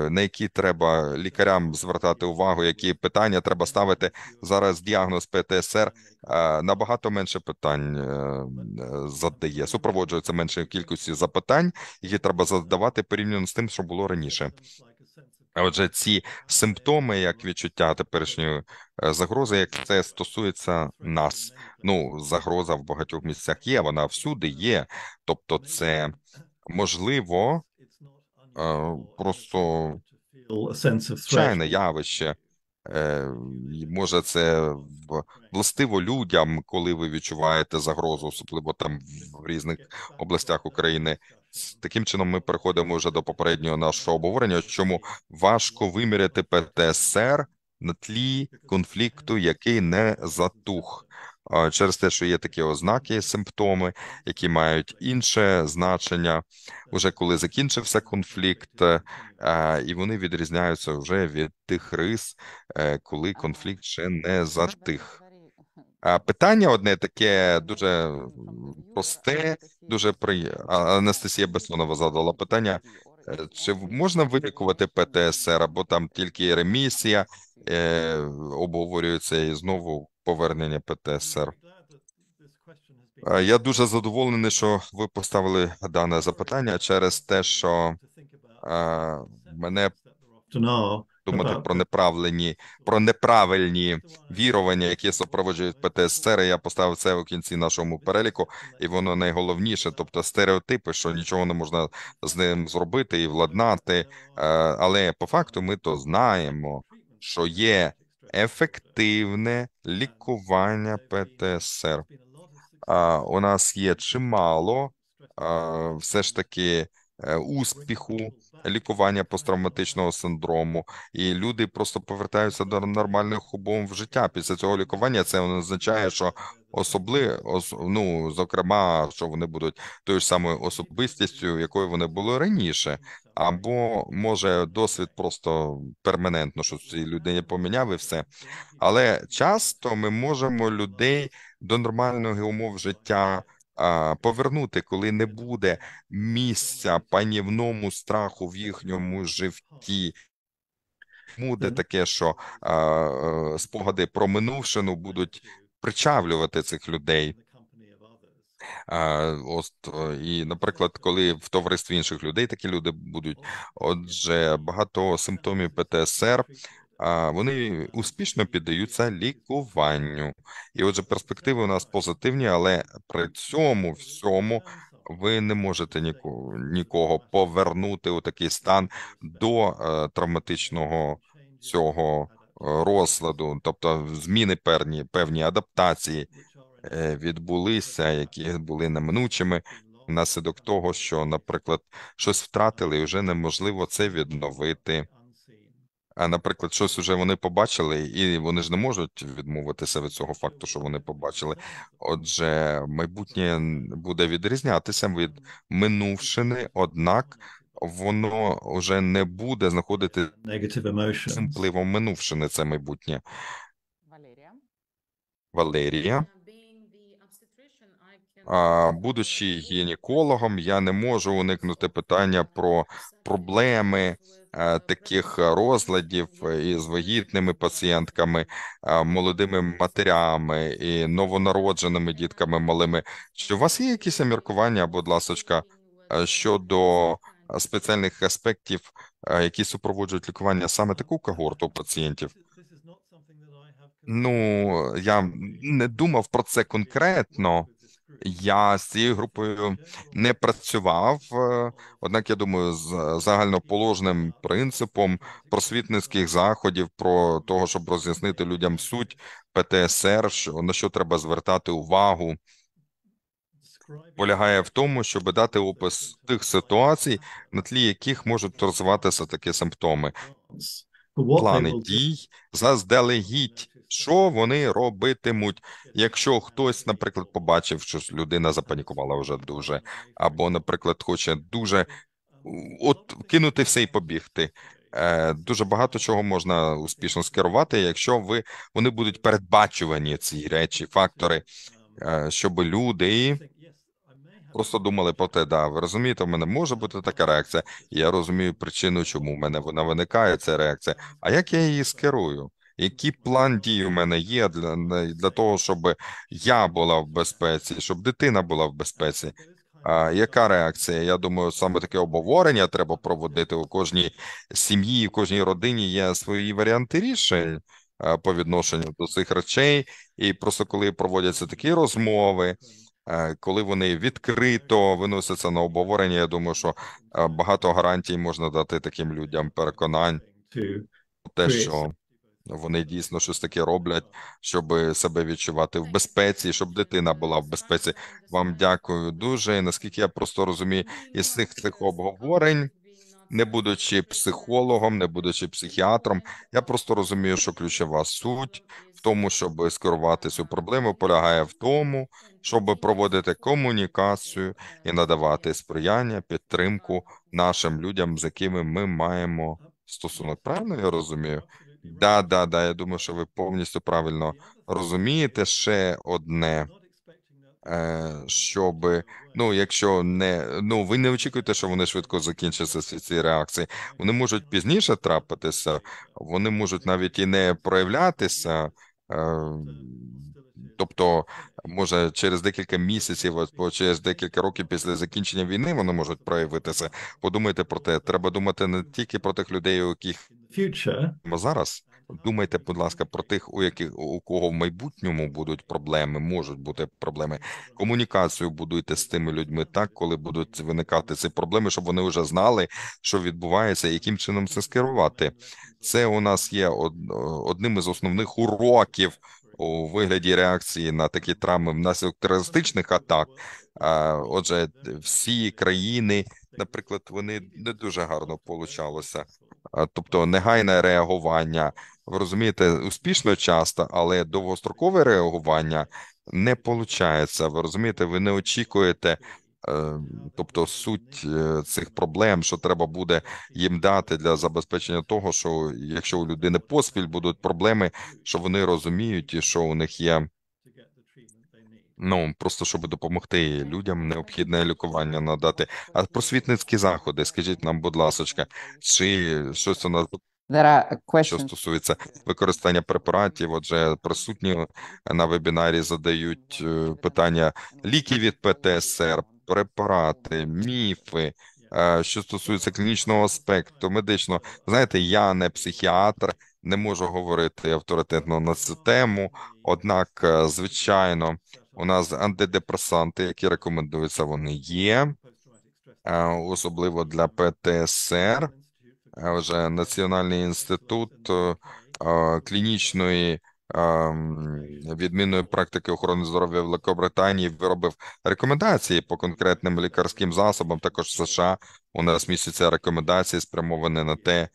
На які треба лікарям звертати увагу, які питання треба ставити зараз? Діагноз ПТСР набагато менше питань задає, супроводжується меншою кількістю запитань, які треба задавати порівняно з тим, що було раніше. А Отже, ці симптоми, як відчуття теперішньої е, загрози, як це стосується нас. Ну, загроза в багатьох місцях є, вона всюди є. Тобто, це можливо е, просто звичайне явище. Е, може, це властиво людям, коли ви відчуваєте загрозу, особливо там в різних областях України. Таким чином, ми переходимо вже до попереднього нашого обговорення, чому важко виміряти ПТСР на тлі конфлікту, який не затух. Через те, що є такі ознаки, симптоми, які мають інше значення, уже коли закінчився конфлікт, е, і вони відрізняються вже від тих рис, е, коли конфлікт ще не затих. Питання одне таке дуже просте, дуже при Анастасія Беслонова задала питання: е, чи можна вилікувати ПТСР або там тільки ремісія, е, обговорюється і знову повернення ПТСР? Я дуже задоволений, що ви поставили дане запитання через те, що е, мене думати про неправлені про неправильні вірування, які супроводжують ПТСР. Я поставив це у кінці нашому переліку, і воно найголовніше, тобто стереотипи, що нічого не можна з ним зробити і владнати. Е, але по факту ми то знаємо, що є ефективне лікування ПТСР. У нас є чимало все ж таки. Е, успіху, лікування посттравматичного синдрому, і люди просто повертаються до нормальних умов життя. Після цього лікування це не означає, що особливо ос, ну, зокрема, що вони будуть тою ж самою особистістю, якою вони були раніше, або може досвід просто перманентно, що ці людині поміняв і все, але часто ми можемо людей до нормальних умов життя повернути, коли не буде місця панівному страху в їхньому житті. Буде таке, що а, спогади про минувшину будуть причавлювати цих людей. А, Ось е, і, наприклад, коли в товаристві інших людей такі люди будуть. Отже, багато симптомів ПТСР вони успішно піддаються лікуванню. І отже, перспективи у нас позитивні, але при цьому всьому ви не можете нікого, нікого повернути у такий стан до е, травматичного цього е, розладу, тобто зміни певні, певні адаптації е, відбулися, які були неминучими. Внаслідок того, що, наприклад, щось втратили, і вже неможливо це відновити. А, наприклад, щось вже вони побачили, і вони ж не можуть відмовитися від цього факту, що вони побачили. Отже, майбутнє буде відрізнятися від минувшини, однак воно вже не буде знаходити впливом минувшини це майбутнє. Валерія. Валерія будучи гінекологом, я не можу уникнути питання про проблеми е, таких розладів е, із вагітними пацієнтками, е, молодими матерями і новонародженими дітками малими. Чи у вас є якісь міркування, будь ласка, щодо спеціальних аспектів, які супроводжують лікування саме таку когорту пацієнтів? Ну я не думав про це конкретно. Я з цією групою не працював, е, однак я думаю, з загальноположним принципом просвітницьких заходів про того, щоб роз'яснити людям суть ПТСР, що на що треба звертати увагу, полягає в тому, щоб дати опис тих ситуацій, на тлі яких можуть розвиватися такі симптоми. Плани дій заздалегідь що вони робитимуть, якщо хтось, наприклад, побачив, що людина запанікувала вже дуже, або, наприклад, хоче дуже от кинути все і побігти. Е, дуже багато чого можна успішно скерувати, якщо ви вони будуть передбачувані ці речі, фактори, е, щоб люди. Просто думали про те, да, ви розумієте, в мене може бути така реакція. Я розумію причину, чому в мене вона виникає, ця реакція. А як я її скерую? Який план дій у мене є для, для того, щоб я була в безпеці, щоб дитина була в безпеці? А яка реакція? Я думаю, саме таке обговорення треба проводити у кожній сім'ї, у кожній родині є свої варіанти рішень по відношенню до цих речей, і просто коли проводяться такі розмови. Коли вони відкрито виносяться на обговорення, я думаю, що багато гарантій можна дати таким людям переконань те, що вони дійсно щось таке роблять, щоб себе відчувати в безпеці, щоб дитина була в безпеці. Вам дякую дуже. І наскільки я просто розумію, із цих цих обговорень, не будучи психологом, не будучи психіатром, я просто розумію, що ключова суть в тому, щоб скерувати цю проблему, полягає в тому, щоб проводити комунікацію і надавати сприяння, підтримку нашим людям, з якими ми маємо стосунок. Правильно я розумію? Да, да, да. Я думаю, що ви повністю правильно розумієте. Ще одне, е, щоб ну, якщо не ну ви не очікуєте, що вони швидко закінчаться ці реакції. Вони можуть пізніше трапитися, вони можуть навіть і не проявлятися. Е, Тобто, може, через декілька місяців або через декілька років після закінчення війни вони можуть проявитися. Подумайте про те, треба думати не тільки про тих людей, у яких зараз. Думайте, будь ласка, про тих, у яких у кого в майбутньому будуть проблеми, можуть бути проблеми. Комунікацію будуйте з тими людьми так, коли будуть виникати ці проблеми, щоб вони вже знали, що відбувається, і яким чином це скерувати. Це у нас є одним із основних уроків у вигляді реакції на такі травми внаслідок терористичних атак. Отже, всі країни, наприклад, вони не дуже гарно получалося, тобто негайне реагування. Ви розумієте, успішно часто, але довгострокове реагування не виходить. Ви розумієте, ви не очікуєте Ем, тобто суть е, цих проблем, що треба буде їм дати для забезпечення того, що якщо у людини поспіль будуть проблеми, що вони розуміють, і що у них є ну просто щоб допомогти людям, необхідне лікування надати. А просвітницькі заходи, скажіть нам, будь ласка, чи щось у нас е, що стосується використання препаратів, отже, присутні на вебінарі задають е, питання ліків від ПТСР, препарати, міфи, е, що стосується клінічного аспекту, медичного. Знаєте, я не психіатр, не можу говорити авторитетно на цю тему. Однак, е, звичайно, у нас антидепресанти, які рекомендуються, вони є е, особливо для ПТСР. Вже національний інститут клінічної. Відміною практики охорони здоров'я Великобританії виробив рекомендації по конкретним лікарським засобам. Також в США у нас місяця рекомендації спрямовані на те,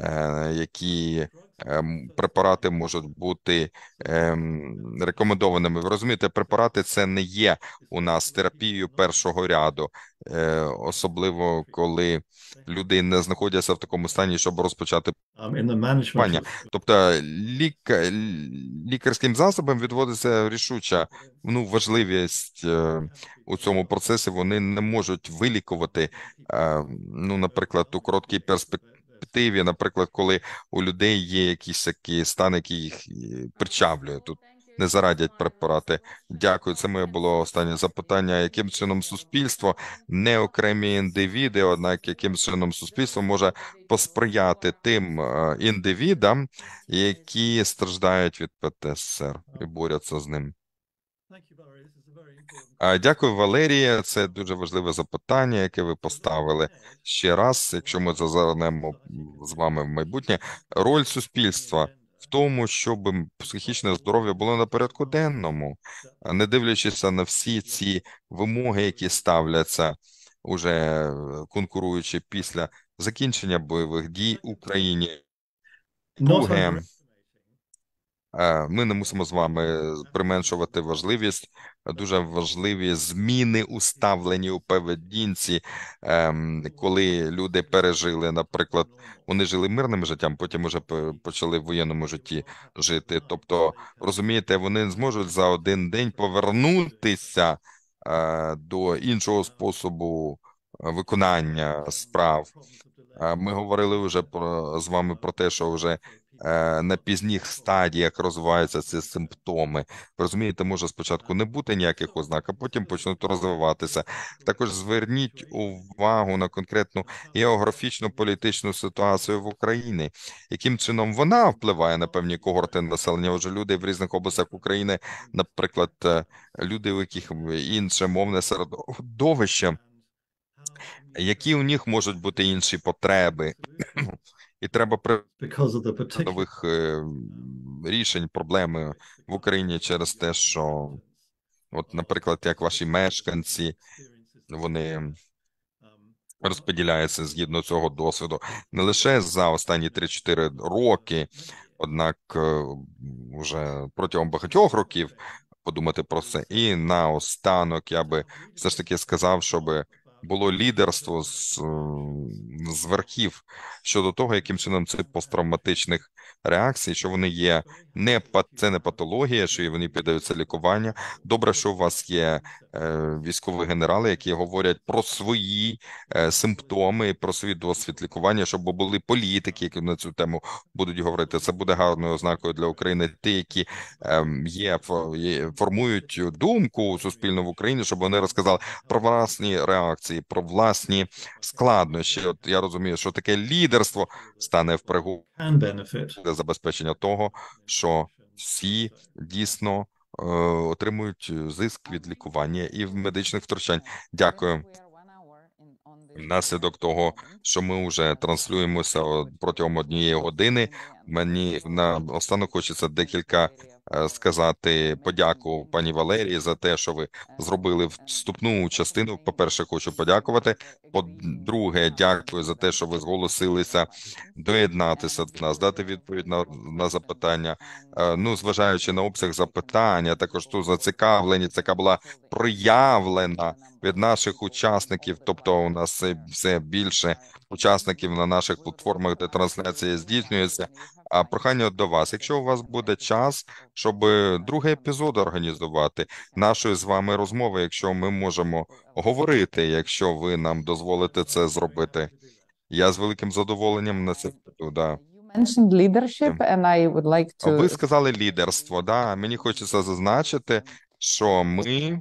е, які Ем, препарати можуть бути ем, рекомендованими. Ви розумієте, препарати це не є у нас терапією першого ряду, е, особливо коли люди не знаходяться в такому стані, щоб розпочати um, пання. Тобто лік... лікарським засобам відводиться рішуча ну, важливість е, у цьому процесі. Вони не можуть вилікувати, е, ну наприклад, у короткій перспективі перспективі, наприклад, коли у людей є якісь такі стан, які їх е, причавлює тут. Не зарадять препарати. Дякую. Це моє було останнє запитання. Яким чином суспільство не окремі індивіди, однак яким чином суспільство може посприяти тим е, індивідам, які страждають від ПТСР і борються з ним? Дякую, Валерія. Це дуже важливе запитання, яке ви поставили ще раз. Якщо ми зазирнемо з вами в майбутнє, роль суспільства в тому, щоб психічне здоров'я було на порядку денному, не дивлячись на всі ці вимоги, які ставляться уже е, конкуруючи після закінчення бойових дій в Україні. Ну, Друге, е, ми не мусимо з вами применшувати важливість дуже важливі зміни у ставленні у поведінці, ем, коли люди пережили, наприклад, вони жили мирним життям, потім вже почали в воєнному житті жити. Тобто, розумієте, вони зможуть за один день повернутися е, до іншого способу е, виконання справ. Е, ми говорили вже про з вами про те, що вже Е, на пізніх стадіях розвиваються ці симптоми. Розумієте, може спочатку не бути ніяких ознак, а потім почнуть розвиватися. Також зверніть увагу на конкретну географічну політичну ситуацію в Україні, яким чином вона впливає на певні когорти населення. Отже, люди в різних областях України, наприклад, е, люди, у яких інше мовне середовище, які у них можуть бути інші потреби і треба нових е, рішень, проблеми в Україні через те, що, от, наприклад, як ваші мешканці, вони розподіляються згідно цього досвіду не лише за останні 3-4 роки, однак е, вже протягом багатьох років подумати про це. І наостанок я би все ж таки сказав, щоб було лідерство з е, з верхів щодо того, яким чином цих посттравматичних реакції, що вони є не це не патологія, що вони піддаються лікування. Добре, що у вас є е, військові генерали, які говорять про свої е, симптоми, про свій досвід лікування, щоб були політики, які на цю тему будуть говорити. Це буде гарною ознакою для України. Ті, які ем, є формують думку суспільно в Україні, щоб вони розказали про власні реакції, про власні складнощі. От я розумію, що таке лідерство стане в пригоді для забезпечення того, що всі дійсно е, отримують е, зиск від лікування і в медичних втручань. Дякую. Внаслідок того, що ми вже транслюємося протягом однієї години, Мені на останок хочеться декілька е, сказати подяку пані Валерії за те, що ви зробили вступну частину. По перше, хочу подякувати. По-друге, дякую за те, що ви зголосилися доєднатися до нас, дати відповідь на на запитання. Е, ну, зважаючи на обсяг запитання, також ту зацікавленість, яка була проявлена від наших учасників. Тобто, у нас все більше учасників на наших платформах, де трансляція здійснюється. А прохання до вас, якщо у вас буде час, щоб другий епізод організувати нашої з вами розмови, якщо ми можемо говорити, якщо ви нам дозволите це зробити, я з великим задоволенням на це да. Mentioned leadership, and I would like to... Ви сказали лідерство. Да, мені хочеться зазначити, що ми.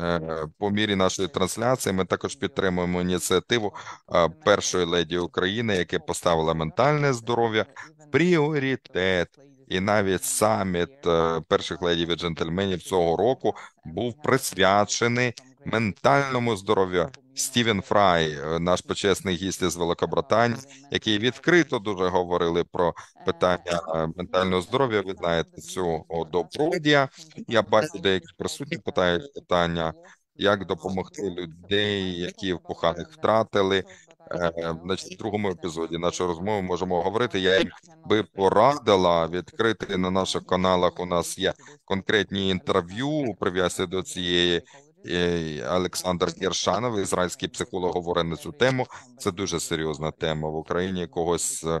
Е, по мірі нашої трансляції. Ми також підтримуємо ініціативу е, першої леді України, яке поставила ментальне здоров'я в пріоритет. І навіть саміт е, перших ледів і джентльменів цього року був присвячений ментальному здоров'ю. Стівен Фрай, е, наш почесний гість із Великобританії, які відкрито дуже говорили про питання е, ментального здоров'я. Ви знаєте цю добродія. Я бачу, деякі присутні питають питання, як допомогти людей, які в коханих втратили. Е, значить, в другому епізоді нашої розмови можемо говорити. Я їм би порадила відкрити на наших каналах. У нас є конкретні інтерв'ю прив'язки до цієї Е, Олександр Єршанов, ізраїльський психолог, говорить на цю тему. Це дуже серйозна тема в Україні. Когось е, е,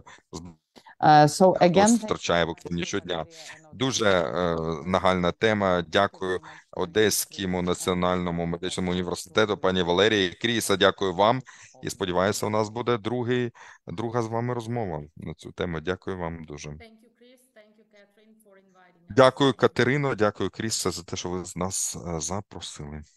So again, втрачає в Україні щодня. Дуже е, нагальна тема. Дякую Одеському національному медичному університету, пані Валерії Кріса. Дякую вам і сподіваюся, у нас буде другий друга з вами розмова на цю тему. Дякую вам дуже. Дякую, Катерино. Дякую, Кріса, за те, що ви нас запросили.